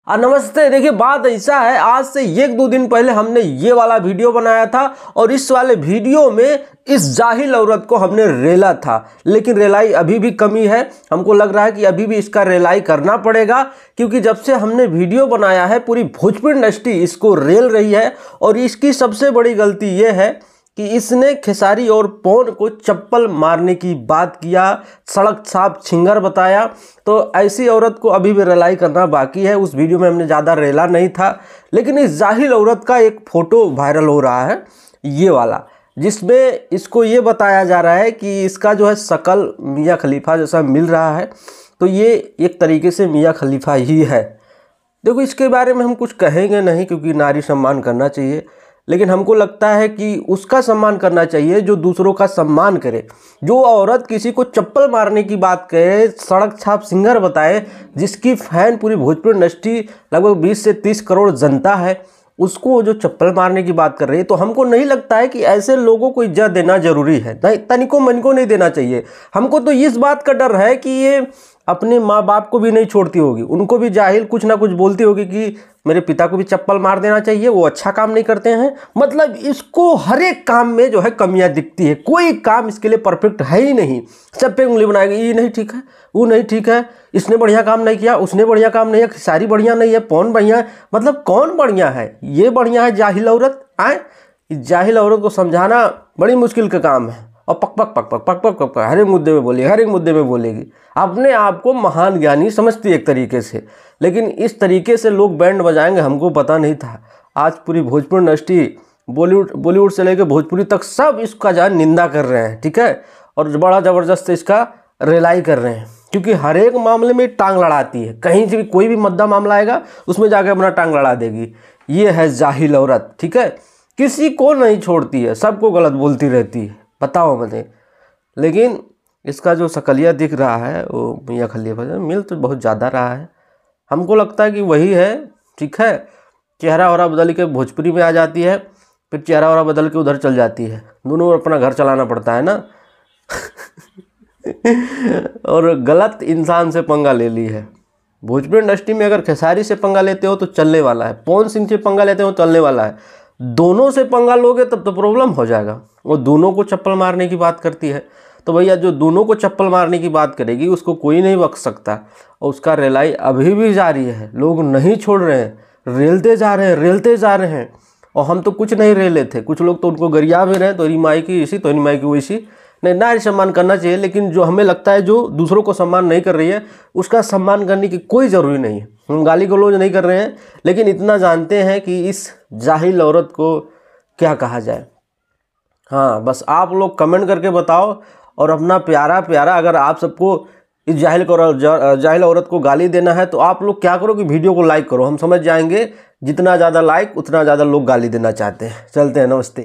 आ हाँ, नमस्ते देखिए बात ऐसा है आज से एक दो दिन पहले हमने ये वाला वीडियो बनाया था और इस वाले वीडियो में इस जाहिल औरत को हमने रेला था लेकिन रेलाई अभी भी कमी है हमको लग रहा है कि अभी भी इसका रेलाई करना पड़ेगा क्योंकि जब से हमने वीडियो बनाया है पूरी भोजपुर इंडस्ट्री इसको रेल रही है और इसकी सबसे बड़ी गलती ये है कि इसने खेसारी और पौन को चप्पल मारने की बात किया सड़क साफ छिंगर बताया तो ऐसी औरत को अभी भी रलाई करना बाकी है उस वीडियो में हमने ज़्यादा रेला नहीं था लेकिन इस जाहिल औरत का एक फ़ोटो वायरल हो रहा है ये वाला जिसमें इसको ये बताया जा रहा है कि इसका जो है शकल मियाँ खलीफा जैसा मिल रहा है तो ये एक तरीके से मियाँ खलीफा ही है देखो इसके बारे में हम कुछ कहेंगे नहीं क्योंकि नारी सम्मान करना चाहिए लेकिन हमको लगता है कि उसका सम्मान करना चाहिए जो दूसरों का सम्मान करे जो औरत किसी को चप्पल मारने की बात कहे सड़क छाप सिंगर बताए जिसकी फैन पूरी भोजपुर इंडस्ट्री लगभग 20 से 30 करोड़ जनता है उसको जो चप्पल मारने की बात कर रही है तो हमको नहीं लगता है कि ऐसे लोगों को इज्जत देना जरूरी है तनिको मन को नहीं देना चाहिए हमको तो इस बात का डर है कि ये अपने माँ बाप को भी नहीं छोड़ती होगी उनको भी जाहिल कुछ ना कुछ बोलती होगी कि मेरे पिता को भी चप्पल मार देना चाहिए वो अच्छा काम नहीं करते हैं मतलब इसको हर एक काम में जो है कमियाँ दिखती है कोई काम इसके लिए परफेक्ट है ही नहीं सब पे उंगली बनाएगी ये नहीं ठीक है वो नहीं ठीक है इसने बढ़िया काम नहीं किया उसने बढ़िया काम नहीं किया सारी बढ़िया नहीं है कौन बढ़िया है मतलब कौन बढ़िया है ये बढ़िया है जाहिल औरत आए जाहिल औरत को समझाना बड़ी मुश्किल का काम है और पक पक पक पक पक पक पक हर एक मुद्दे में बोलेगी हर एक मुद्दे में बोलेगी अपने आप को महान ज्ञानी समझती एक तरीके से लेकिन इस तरीके से लोग बैंड बजाएंगे हमको पता नहीं था आज पूरी भोजपुर इंडस्ट्री बॉलीवुड बॉलीवुड से लेकर भोजपुरी तक सब इसका जान निंदा कर रहे हैं ठीक है और बड़ा ज़बरदस्त इसका रिलाई कर रहे हैं क्योंकि हर एक मामले में टांग लड़ाती है कहीं से भी कोई भी मुद्दा मामला आएगा उसमें जाकर अपना टांग लड़ा देगी ये है जाहिल औरत ठीक है किसी को नहीं छोड़ती है सबको गलत बोलती रहती है बताओ मैंने लेकिन इसका जो शकलिया दिख रहा है वो मियाँ खलिया भाई मिल तो बहुत ज़्यादा रहा है हमको लगता है कि वही है ठीक है चेहरा वरा बदल के भोजपुरी में आ जाती है फिर चेहरा वरा बदल के उधर चल जाती है दोनों अपना घर चलाना पड़ता है ना और गलत इंसान से पंगा ले ली है भोजपुरी इंडस्ट्री में अगर खेसारी से पंगा लेते हो तो चलने वाला है पौन सिंह से पंगा लेते हो तो चलने वाला है दोनों से पंगा लोगे तब तो प्रॉब्लम हो जाएगा वो दोनों को चप्पल मारने की बात करती है तो भैया जो दोनों को चप्पल मारने की बात करेगी उसको कोई नहीं बख सकता और उसका रेलाई अभी भी जारी है लोग नहीं छोड़ रहे हैं रेलते जा रहे हैं रेलते जा रहे हैं और हम तो कुछ नहीं रेले थे कुछ लोग तो उनको गरिया भी रहे तो माई की इसी तो माई की वैसी नहीं नारी सम्मान करना चाहिए लेकिन जो हमें लगता है जो दूसरों को सम्मान नहीं कर रही है उसका सम्मान करने की कोई ज़रूरी नहीं है हम गाली गलोज नहीं कर रहे हैं लेकिन इतना जानते हैं कि इस जाहिल औरत को क्या कहा जाए हाँ बस आप लोग कमेंट करके बताओ और अपना प्यारा प्यारा अगर आप सबको इस जाहिल को जाहिल औरत को गाली देना है तो आप लोग क्या करो कि वीडियो को लाइक करो हम समझ जाएंगे जितना ज़्यादा लाइक उतना ज़्यादा लोग गाली देना चाहते हैं चलते हैं नमस्ते